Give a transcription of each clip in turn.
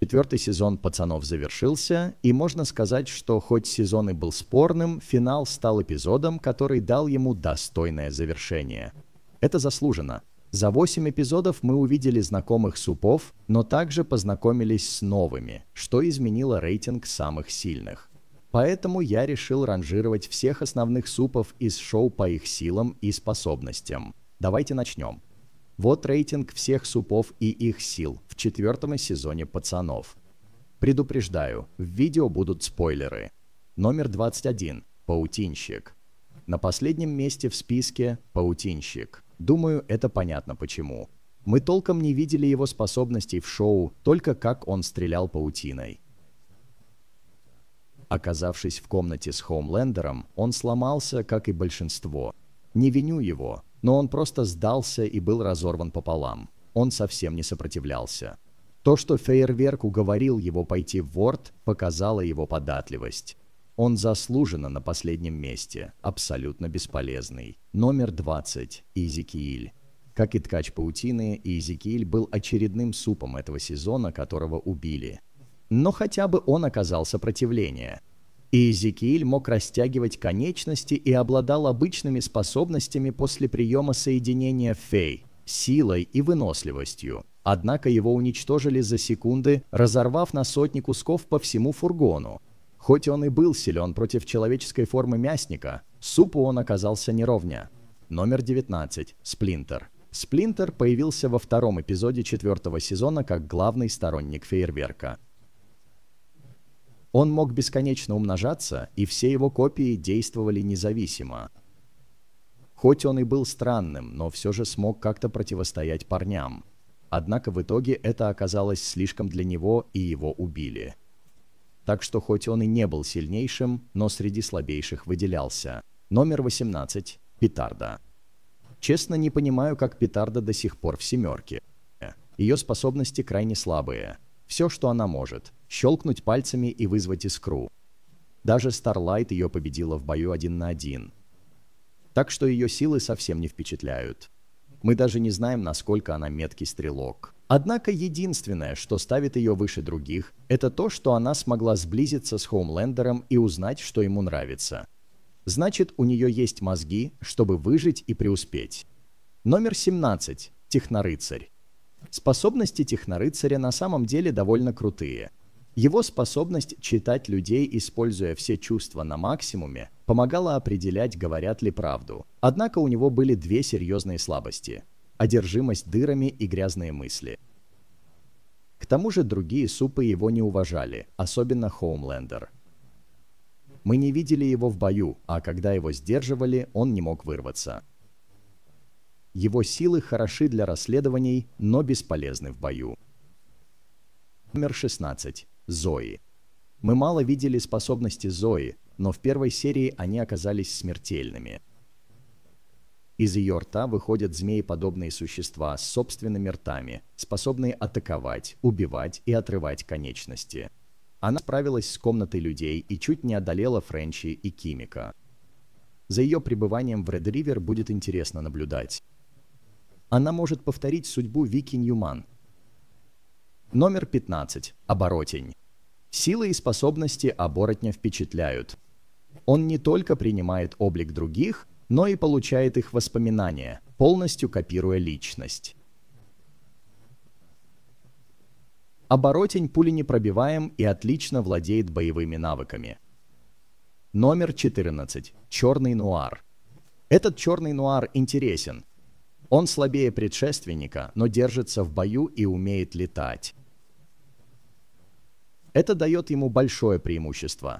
Четвертый сезон «Пацанов» завершился, и можно сказать, что хоть сезон и был спорным, финал стал эпизодом, который дал ему достойное завершение. Это заслуженно. За 8 эпизодов мы увидели знакомых супов, но также познакомились с новыми, что изменило рейтинг самых сильных. Поэтому я решил ранжировать всех основных супов из шоу по их силам и способностям. Давайте начнем. Вот рейтинг всех супов и их сил в четвертом сезоне «Пацанов». Предупреждаю, в видео будут спойлеры. Номер 21. Паутинщик. На последнем месте в списке «Паутинщик». Думаю, это понятно почему. Мы толком не видели его способностей в шоу, только как он стрелял паутиной. Оказавшись в комнате с Хоумлендером, он сломался, как и большинство. Не виню его, но он просто сдался и был разорван пополам. Он совсем не сопротивлялся. То, что фейерверк уговорил его пойти в Ворд, показало его податливость. Он заслуженно на последнем месте, абсолютно бесполезный. Номер 20. Изикииль. Как и ткач паутины, Изикииль был очередным супом этого сезона, которого убили. Но хотя бы он оказал сопротивление – и Иезекииль мог растягивать конечности и обладал обычными способностями после приема соединения фей, силой и выносливостью. Однако его уничтожили за секунды, разорвав на сотни кусков по всему фургону. Хоть он и был силен против человеческой формы мясника, супу он оказался неровня. Номер 19. Сплинтер. Сплинтер появился во втором эпизоде четвертого сезона как главный сторонник фейерверка. Он мог бесконечно умножаться, и все его копии действовали независимо. Хоть он и был странным, но все же смог как-то противостоять парням. Однако в итоге это оказалось слишком для него, и его убили. Так что хоть он и не был сильнейшим, но среди слабейших выделялся. Номер 18. Петарда. Честно, не понимаю, как Петарда до сих пор в семерке. Ее способности крайне слабые. Все, что она может – щелкнуть пальцами и вызвать искру. Даже Starlight ее победила в бою один на один. Так что ее силы совсем не впечатляют. Мы даже не знаем, насколько она меткий стрелок. Однако единственное, что ставит ее выше других, это то, что она смогла сблизиться с Хоумлендером и узнать, что ему нравится. Значит, у нее есть мозги, чтобы выжить и преуспеть. Номер 17. Технорыцарь. Способности технорыцаря на самом деле довольно крутые – его способность читать людей, используя все чувства на максимуме, помогала определять, говорят ли правду. Однако у него были две серьезные слабости – одержимость дырами и грязные мысли. К тому же другие супы его не уважали, особенно Хоумлендер. Мы не видели его в бою, а когда его сдерживали, он не мог вырваться. Его силы хороши для расследований, но бесполезны в бою. Номер 16. Зои. Мы мало видели способности Зои, но в первой серии они оказались смертельными. Из ее рта выходят змееподобные существа с собственными ртами, способные атаковать, убивать и отрывать конечности. Она справилась с комнатой людей и чуть не одолела Френчи и Кимика. За ее пребыванием в Ред Ривер будет интересно наблюдать. Она может повторить судьбу Вики Ньюман – Номер 15. Оборотень. Силы и способности оборотня впечатляют. Он не только принимает облик других, но и получает их воспоминания, полностью копируя личность. Оборотень пули пробиваем и отлично владеет боевыми навыками. Номер 14. Черный нуар. Этот черный нуар интересен. Он слабее предшественника, но держится в бою и умеет летать. Это дает ему большое преимущество.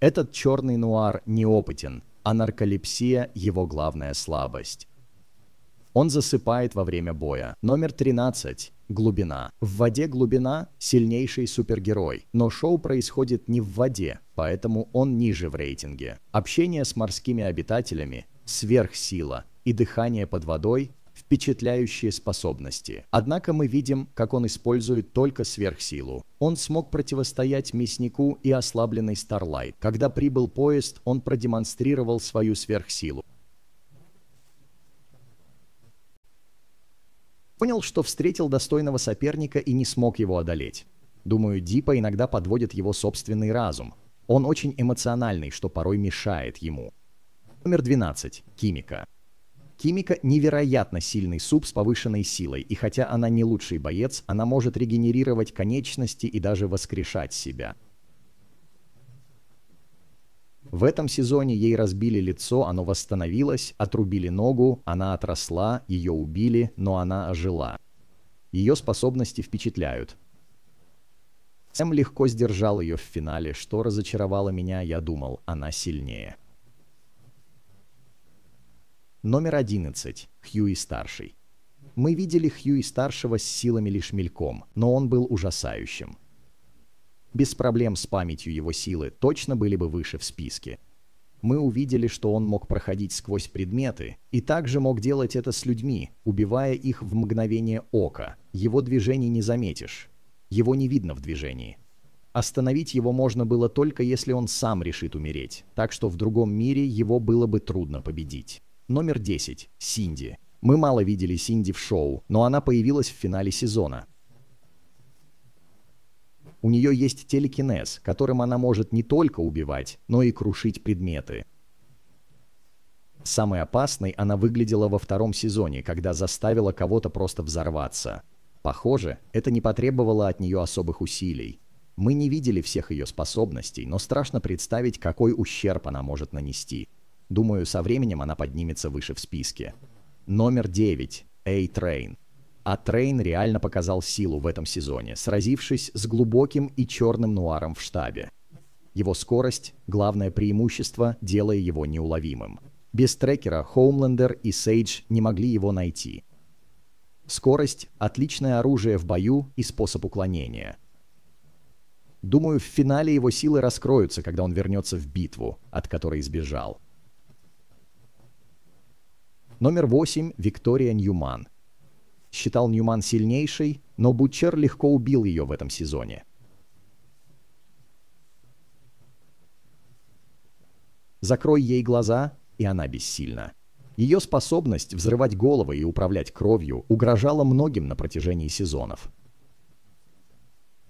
Этот черный нуар неопытен, а нарколепсия – его главная слабость. Он засыпает во время боя. Номер 13. Глубина. В воде глубина – сильнейший супергерой, но шоу происходит не в воде, поэтому он ниже в рейтинге. Общение с морскими обитателями – сверхсила, и дыхание под водой впечатляющие способности. Однако мы видим, как он использует только сверхсилу. Он смог противостоять мяснику и ослабленной Старлайт. Когда прибыл поезд, он продемонстрировал свою сверхсилу. Понял, что встретил достойного соперника и не смог его одолеть. Думаю, Дипа иногда подводит его собственный разум. Он очень эмоциональный, что порой мешает ему. Номер 12. Кимика. Химика невероятно сильный суп с повышенной силой, и хотя она не лучший боец, она может регенерировать конечности и даже воскрешать себя. В этом сезоне ей разбили лицо, оно восстановилось, отрубили ногу, она отросла, ее убили, но она ожила. Ее способности впечатляют. Сэм легко сдержал ее в финале, что разочаровало меня, я думал, она сильнее. Номер 11. Хьюи-старший. Мы видели Хьюи-старшего с силами лишь мельком, но он был ужасающим. Без проблем с памятью его силы точно были бы выше в списке. Мы увидели, что он мог проходить сквозь предметы и также мог делать это с людьми, убивая их в мгновение ока. Его движений не заметишь. Его не видно в движении. Остановить его можно было только если он сам решит умереть, так что в другом мире его было бы трудно победить. Номер 10. Синди. Мы мало видели Синди в шоу, но она появилась в финале сезона. У нее есть телекинез, которым она может не только убивать, но и крушить предметы. Самой опасной она выглядела во втором сезоне, когда заставила кого-то просто взорваться. Похоже, это не потребовало от нее особых усилий. Мы не видели всех ее способностей, но страшно представить, какой ущерб она может нанести – Думаю, со временем она поднимется выше в списке. Номер 9. A-Train. А Трейн реально показал силу в этом сезоне, сразившись с глубоким и черным нуаром в штабе. Его скорость – главное преимущество, делая его неуловимым. Без трекера Хоумлендер и Сейдж не могли его найти. Скорость – отличное оружие в бою и способ уклонения. Думаю, в финале его силы раскроются, когда он вернется в битву, от которой избежал. Номер 8. Виктория Ньюман. Считал Ньюман сильнейшей, но Бучер легко убил ее в этом сезоне. Закрой ей глаза, и она бессильна. Ее способность взрывать головы и управлять кровью угрожала многим на протяжении сезонов.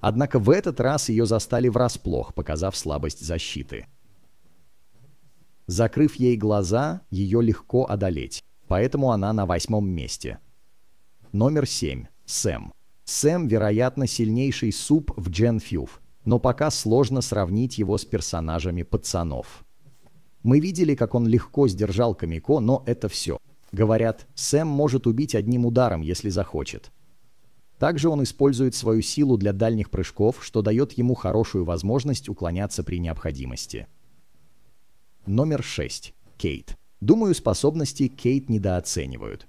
Однако в этот раз ее застали врасплох, показав слабость защиты. Закрыв ей глаза, ее легко одолеть поэтому она на восьмом месте. Номер 7. Сэм. Сэм, вероятно, сильнейший суп в Джен Фьюф, но пока сложно сравнить его с персонажами пацанов. Мы видели, как он легко сдержал Камико, но это все. Говорят, Сэм может убить одним ударом, если захочет. Также он использует свою силу для дальних прыжков, что дает ему хорошую возможность уклоняться при необходимости. Номер 6. Кейт. Думаю, способности Кейт недооценивают.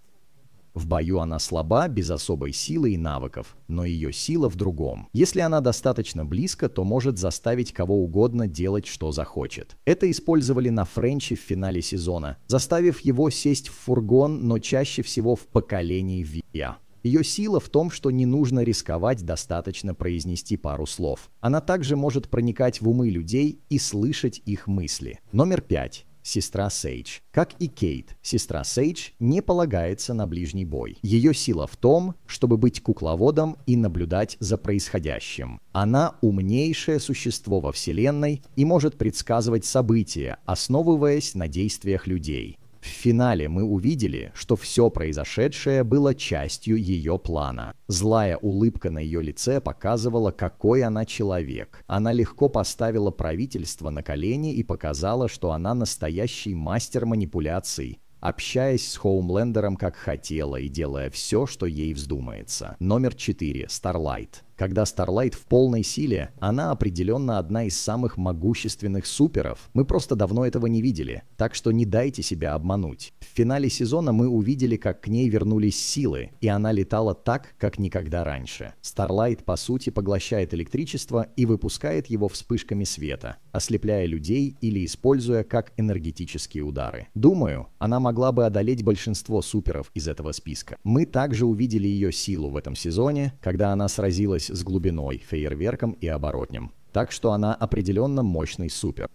В бою она слаба, без особой силы и навыков, но ее сила в другом. Если она достаточно близко, то может заставить кого угодно делать, что захочет. Это использовали на Френче в финале сезона, заставив его сесть в фургон, но чаще всего в поколении Виа. Ее сила в том, что не нужно рисковать, достаточно произнести пару слов. Она также может проникать в умы людей и слышать их мысли. Номер пять сестра Сейдж. Как и Кейт, сестра Сейдж не полагается на ближний бой. Ее сила в том, чтобы быть кукловодом и наблюдать за происходящим. Она умнейшее существо во Вселенной и может предсказывать события, основываясь на действиях людей. В финале мы увидели, что все произошедшее было частью ее плана. Злая улыбка на ее лице показывала, какой она человек. Она легко поставила правительство на колени и показала, что она настоящий мастер манипуляций, общаясь с Хоумлендером как хотела и делая все, что ей вздумается. Номер 4. Старлайт. Когда Starlight в полной силе, она определенно одна из самых могущественных суперов. Мы просто давно этого не видели, так что не дайте себя обмануть. В финале сезона мы увидели, как к ней вернулись силы, и она летала так, как никогда раньше. Starlight, по сути, поглощает электричество и выпускает его вспышками света ослепляя людей или используя как энергетические удары. Думаю, она могла бы одолеть большинство суперов из этого списка. Мы также увидели ее силу в этом сезоне, когда она сразилась с глубиной, фейерверком и оборотнем. Так что она определенно мощный супер.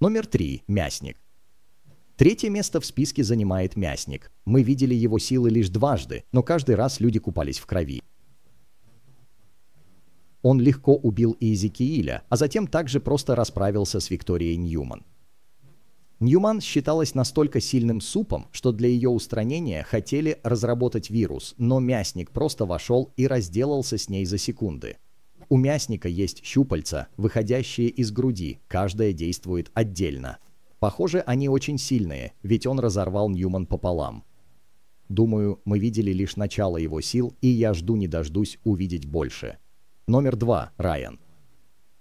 Номер 3. Мясник. Третье место в списке занимает мясник. Мы видели его силы лишь дважды, но каждый раз люди купались в крови. Он легко убил Иезекииля, а затем также просто расправился с Викторией Ньюман. Ньюман считалась настолько сильным супом, что для ее устранения хотели разработать вирус, но мясник просто вошел и разделался с ней за секунды. У мясника есть щупальца, выходящие из груди, каждая действует отдельно. Похоже, они очень сильные, ведь он разорвал Ньюман пополам. Думаю, мы видели лишь начало его сил, и я жду не дождусь увидеть больше. Номер два. Райан.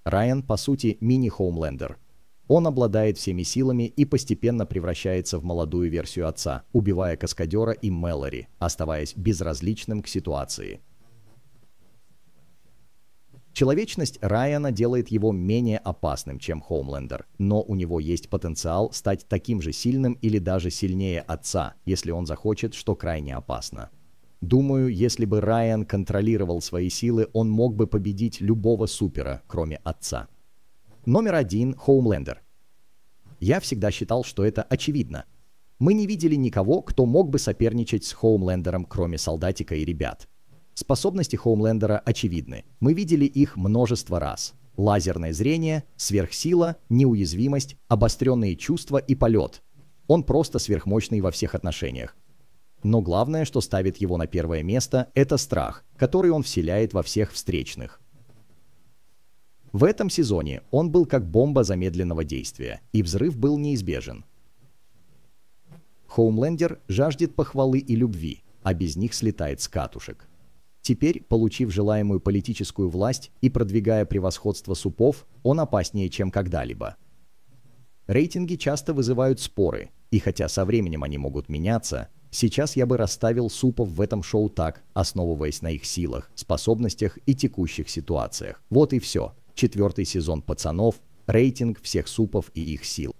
Райан, по сути, мини-хоумлендер. Он обладает всеми силами и постепенно превращается в молодую версию отца, убивая каскадера и Мэлори, оставаясь безразличным к ситуации. Человечность Райана делает его менее опасным, чем Хоумлендер, но у него есть потенциал стать таким же сильным или даже сильнее отца, если он захочет, что крайне опасно. Думаю, если бы Райан контролировал свои силы, он мог бы победить любого супера, кроме отца. Номер один – Хоумлендер. Я всегда считал, что это очевидно. Мы не видели никого, кто мог бы соперничать с Хоумлендером, кроме солдатика и ребят. Способности Хоумлендера очевидны. Мы видели их множество раз. Лазерное зрение, сверхсила, неуязвимость, обостренные чувства и полет. Он просто сверхмощный во всех отношениях. Но главное, что ставит его на первое место, это страх, который он вселяет во всех встречных. В этом сезоне он был как бомба замедленного действия, и взрыв был неизбежен. Хоумлендер жаждет похвалы и любви, а без них слетает с катушек. Теперь, получив желаемую политическую власть и продвигая превосходство супов, он опаснее, чем когда-либо. Рейтинги часто вызывают споры, и хотя со временем они могут меняться, Сейчас я бы расставил супов в этом шоу так, основываясь на их силах, способностях и текущих ситуациях. Вот и все. Четвертый сезон «Пацанов», рейтинг всех супов и их сил.